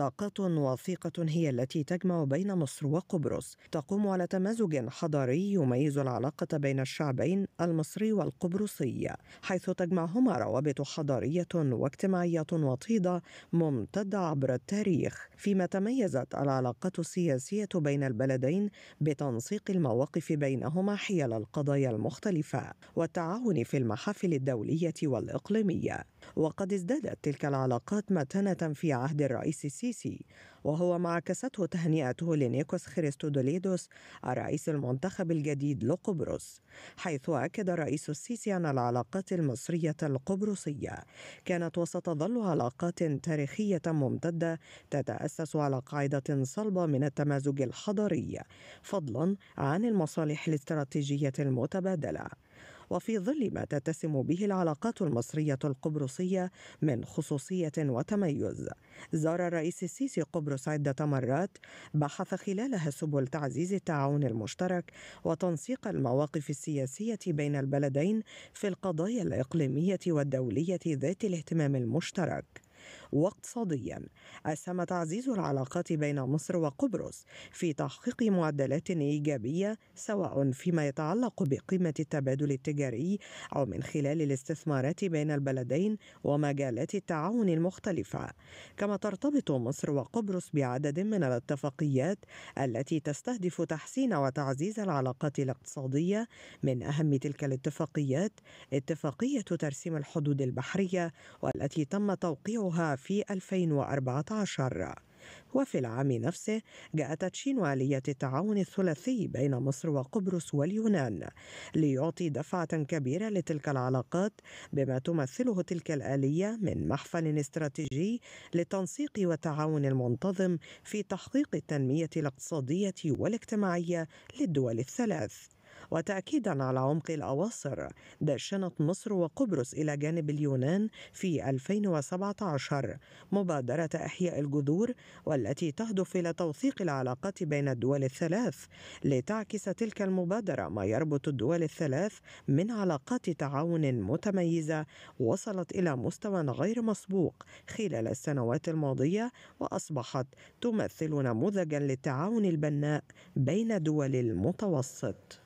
علاقات وثيقة هي التي تجمع بين مصر وقبرص تقوم على تمازج حضاري يميز العلاقة بين الشعبين المصري والقبرصي حيث تجمعهما روابط حضارية واجتماعية وطيدة ممتدة عبر التاريخ فيما تميزت العلاقات السياسية بين البلدين بتنسيق المواقف بينهما حيال القضايا المختلفة والتعاون في المحافل الدولية والإقليمية وقد ازدادت تلك العلاقات متانة في عهد الرئيس السيسي وهو ما عكسته تهنئته لنيكوس خريستودوليدوس الرئيس المنتخب الجديد لقبرص حيث أكد الرئيس السيسي أن العلاقات المصرية القبرصية كانت وستظل علاقات تاريخية ممتدة تتأسس على قاعدة صلبة من التمازج الحضاري فضلا عن المصالح الاستراتيجية المتبادلة وفي ظل ما تتسم به العلاقات المصرية القبرصية من خصوصية وتميز زار الرئيس السيسي قبرص عدة مرات بحث خلالها سبل تعزيز التعاون المشترك وتنسيق المواقف السياسية بين البلدين في القضايا الإقليمية والدولية ذات الاهتمام المشترك واقتصاديا أسهم تعزيز العلاقات بين مصر وقبرص في تحقيق معدلات إيجابية سواء فيما يتعلق بقيمة التبادل التجاري أو من خلال الاستثمارات بين البلدين ومجالات التعاون المختلفة كما ترتبط مصر وقبرص بعدد من الاتفاقيات التي تستهدف تحسين وتعزيز العلاقات الاقتصادية من أهم تلك الاتفاقيات اتفاقية ترسيم الحدود البحرية والتي تم توقيعها في 2014 وفي العام نفسه جاء تدشين آلية التعاون الثلاثي بين مصر وقبرص واليونان ليعطي دفعة كبيرة لتلك العلاقات بما تمثله تلك الآلية من محفل استراتيجي للتنسيق والتعاون المنتظم في تحقيق التنمية الاقتصادية والاجتماعية للدول الثلاث وتأكيدا على عمق الأواصر دشنت مصر وقبرص إلى جانب اليونان في 2017 مبادرة إحياء الجذور والتي تهدف إلى توثيق العلاقات بين الدول الثلاث لتعكس تلك المبادرة ما يربط الدول الثلاث من علاقات تعاون متميزة وصلت إلى مستوى غير مسبوق خلال السنوات الماضية وأصبحت تمثل نموذجا للتعاون البناء بين دول المتوسط